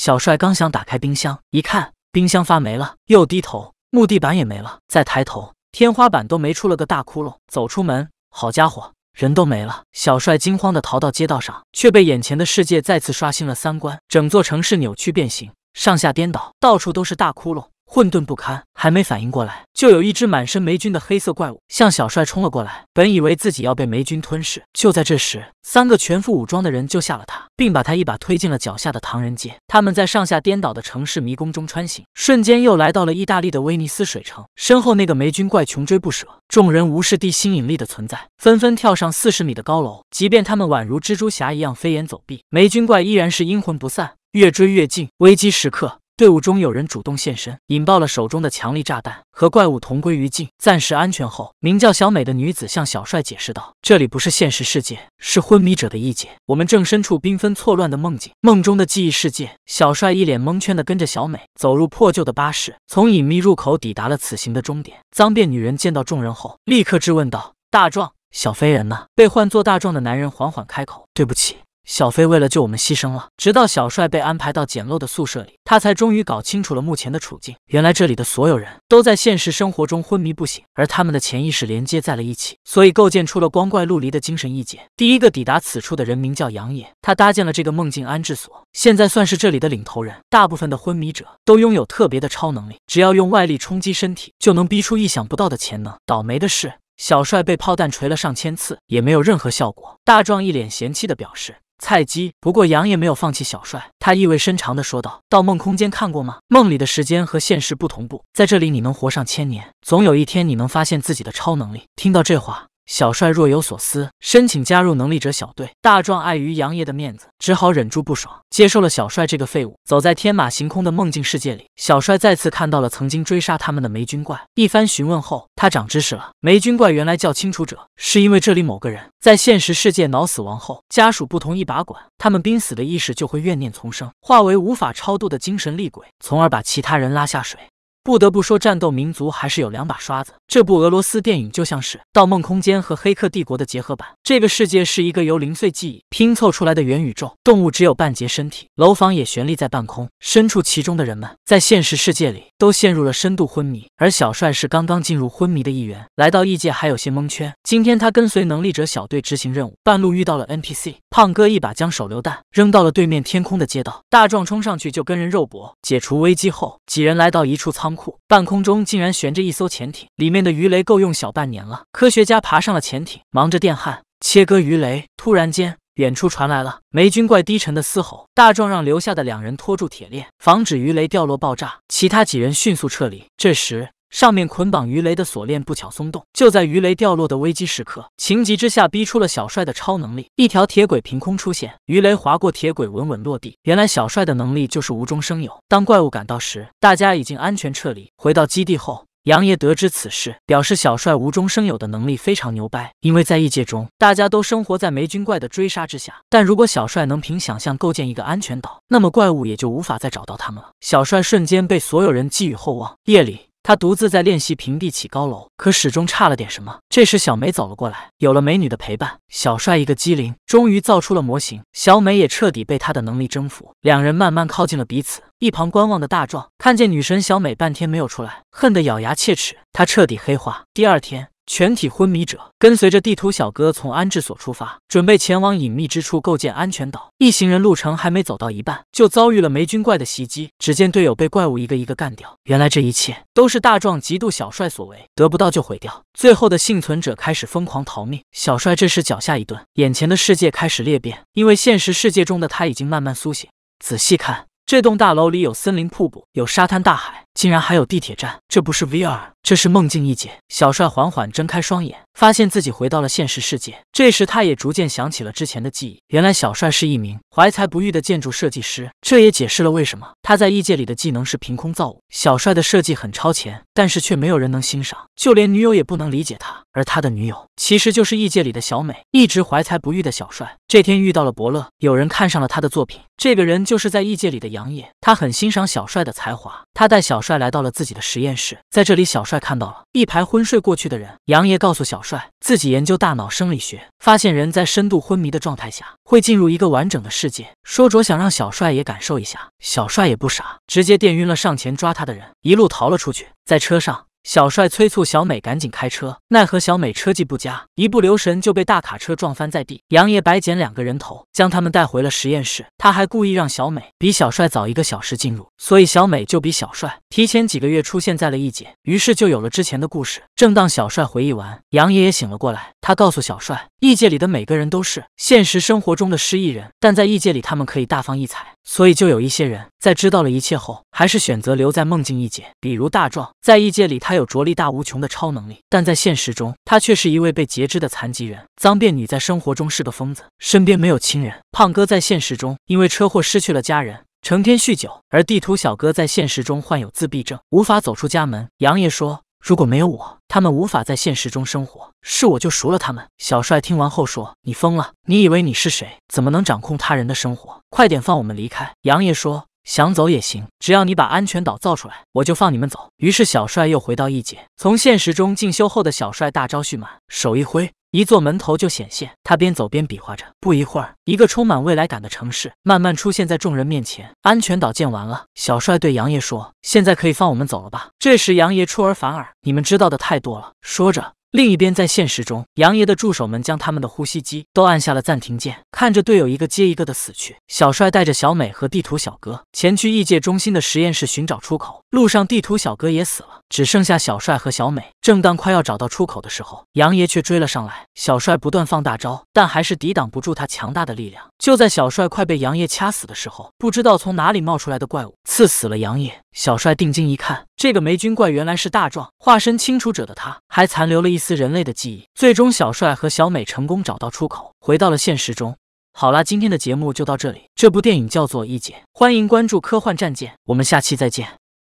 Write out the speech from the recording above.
小帅刚想打开冰箱，一看冰箱发霉了，又低头木地板也没了，再抬头天花板都没出了个大窟窿。走出门，好家伙，人都没了！小帅惊慌地逃到街道上，却被眼前的世界再次刷新了三观，整座城市扭曲变形，上下颠倒，到处都是大窟窿。混沌不堪，还没反应过来，就有一只满身霉菌的黑色怪物向小帅冲了过来。本以为自己要被霉菌吞噬，就在这时，三个全副武装的人救下了他，并把他一把推进了脚下的唐人街。他们在上下颠倒的城市迷宫中穿行，瞬间又来到了意大利的威尼斯水城。身后那个霉菌怪穷追不舍，众人无视地心引力的存在，纷纷跳上四十米的高楼。即便他们宛如蜘蛛侠一样飞檐走壁，霉菌怪依然是阴魂不散，越追越近。危机时刻。队伍中有人主动现身，引爆了手中的强力炸弹，和怪物同归于尽。暂时安全后，名叫小美的女子向小帅解释道：“这里不是现实世界，是昏迷者的异界，我们正身处缤纷错乱的梦境，梦中的记忆世界。”小帅一脸蒙圈的跟着小美走入破旧的巴士，从隐秘入口抵达了此行的终点。脏辫女人见到众人后，立刻质问道：“大壮，小飞人呢？”被唤作大壮的男人缓缓开口：“对不起。”小飞为了救我们牺牲了。直到小帅被安排到简陋的宿舍里，他才终于搞清楚了目前的处境。原来这里的所有人都在现实生活中昏迷不醒，而他们的潜意识连接在了一起，所以构建出了光怪陆离的精神意界。第一个抵达此处的人名叫杨野，他搭建了这个梦境安置所，现在算是这里的领头人。大部分的昏迷者都拥有特别的超能力，只要用外力冲击身体，就能逼出意想不到的潜能。倒霉的是，小帅被炮弹锤了上千次，也没有任何效果。大壮一脸嫌弃的表示。菜鸡。不过杨也没有放弃小帅，他意味深长地说道：“盗梦空间看过吗？梦里的时间和现实不同步，在这里你能活上千年，总有一天你能发现自己的超能力。”听到这话。小帅若有所思，申请加入能力者小队。大壮碍于杨业的面子，只好忍住不爽，接受了小帅这个废物。走在天马行空的梦境世界里，小帅再次看到了曾经追杀他们的霉菌怪。一番询问后，他长知识了：霉菌怪原来叫清除者，是因为这里某个人在现实世界脑死亡后，家属不同意拔管，他们濒死的意识就会怨念丛生，化为无法超度的精神厉鬼，从而把其他人拉下水。不得不说，战斗民族还是有两把刷子。这部俄罗斯电影就像是《盗梦空间》和《黑客帝国》的结合版。这个世界是一个由零碎记忆拼凑出来的元宇宙，动物只有半截身体，楼房也悬立在半空，身处其中的人们在现实世界里都陷入了深度昏迷。而小帅是刚刚进入昏迷的一员，来到异界还有些蒙圈。今天他跟随能力者小队执行任务，半路遇到了 NPC。胖哥一把将手榴弹扔到了对面天空的街道，大壮冲上去就跟人肉搏。解除危机后，几人来到一处仓库，半空中竟然悬着一艘潜艇，里面的鱼雷够用小半年了。科学家爬上了潜艇，忙着电焊切割鱼雷。突然间，远处传来了霉菌怪低沉的嘶吼。大壮让留下的两人拖住铁链，防止鱼雷掉落爆炸，其他几人迅速撤离。这时，上面捆绑鱼雷的锁链不巧松动，就在鱼雷掉落的危机时刻，情急之下逼出了小帅的超能力。一条铁轨凭空出现，鱼雷划过铁轨，稳稳落地。原来小帅的能力就是无中生有。当怪物赶到时，大家已经安全撤离。回到基地后，杨爷得知此事，表示小帅无中生有的能力非常牛掰。因为在异界中，大家都生活在霉菌怪的追杀之下，但如果小帅能凭想象构建一个安全岛，那么怪物也就无法再找到他们了。小帅瞬间被所有人寄予厚望。夜里。他独自在练习平地起高楼，可始终差了点什么。这时，小美走了过来，有了美女的陪伴，小帅一个机灵，终于造出了模型。小美也彻底被他的能力征服，两人慢慢靠近了彼此。一旁观望的大壮看见女神小美半天没有出来，恨得咬牙切齿，他彻底黑化。第二天。全体昏迷者跟随着地图小哥从安置所出发，准备前往隐秘之处构建安全岛。一行人路程还没走到一半，就遭遇了霉菌怪的袭击。只见队友被怪物一个一个干掉。原来这一切都是大壮嫉妒小帅所为，得不到就毁掉。最后的幸存者开始疯狂逃命。小帅这时脚下一顿，眼前的世界开始裂变，因为现实世界中的他已经慢慢苏醒。仔细看，这栋大楼里有森林瀑布，有沙滩大海。竟然还有地铁站，这不是 VR，这是梦境异界。小帅缓缓睁开双眼，发现自己回到了现实世界。这时，他也逐渐想起了之前的记忆。原来，小帅是一名怀才不遇的建筑设计师。这也解释了为什么他在异界里的技能是凭空造物。小帅的设计很超前，但是却没有人能欣赏，就连女友也不能理解他。而他的女友其实就是异界里的小美，一直怀才不遇的小帅，这天遇到了伯乐，有人看上了他的作品。这个人就是在异界里的杨野，他很欣赏小帅的才华，他带小。小帅来到了自己的实验室，在这里，小帅看到了一排昏睡过去的人。杨爷告诉小帅，自己研究大脑生理学，发现人在深度昏迷的状态下会进入一个完整的世界，说着想让小帅也感受一下。小帅也不傻，直接电晕了上前抓他的人，一路逃了出去。在车上。小帅催促小美赶紧开车，奈何小美车技不佳，一不留神就被大卡车撞翻在地。杨爷白捡两个人头，将他们带回了实验室。他还故意让小美比小帅早一个小时进入，所以小美就比小帅提前几个月出现在了一姐，于是就有了之前的故事。正当小帅回忆完，杨爷也醒了过来，他告诉小帅。异界里的每个人都是现实生活中的失忆人，但在异界里，他们可以大放异彩。所以，就有一些人在知道了一切后，还是选择留在梦境异界。比如大壮，在异界里，他有着力大无穷的超能力，但在现实中，他却是一位被截肢的残疾人。脏辫女在生活中是个疯子，身边没有亲人。胖哥在现实中因为车祸失去了家人，成天酗酒。而地图小哥在现实中患有自闭症，无法走出家门。杨烨说。如果没有我，他们无法在现实中生活。是我就赎了他们。小帅听完后说：“你疯了！你以为你是谁？怎么能掌控他人的生活？快点放我们离开！”杨爷说：“想走也行，只要你把安全岛造出来，我就放你们走。”于是小帅又回到异界，从现实中进修后的小帅大招蓄满，手一挥。一座门头就显现，他边走边比划着，不一会儿，一个充满未来感的城市慢慢出现在众人面前。安全岛建完了，小帅对杨爷说：“现在可以放我们走了吧？”这时，杨爷出尔反尔：“你们知道的太多了。”说着，另一边在现实中，杨爷的助手们将他们的呼吸机都按下了暂停键，看着队友一个接一个的死去。小帅带着小美和地图小哥前去异界中心的实验室寻找出口。路上，地图小哥也死了。只剩下小帅和小美。正当快要找到出口的时候，杨爷却追了上来。小帅不断放大招，但还是抵挡不住他强大的力量。就在小帅快被杨爷掐死的时候，不知道从哪里冒出来的怪物刺死了杨爷。小帅定睛一看，这个霉菌怪原来是大壮化身清除者的他，还残留了一丝人类的记忆。最终，小帅和小美成功找到出口，回到了现实中。好啦，今天的节目就到这里。这部电影叫做《异界》，欢迎关注科幻战舰，我们下期再见。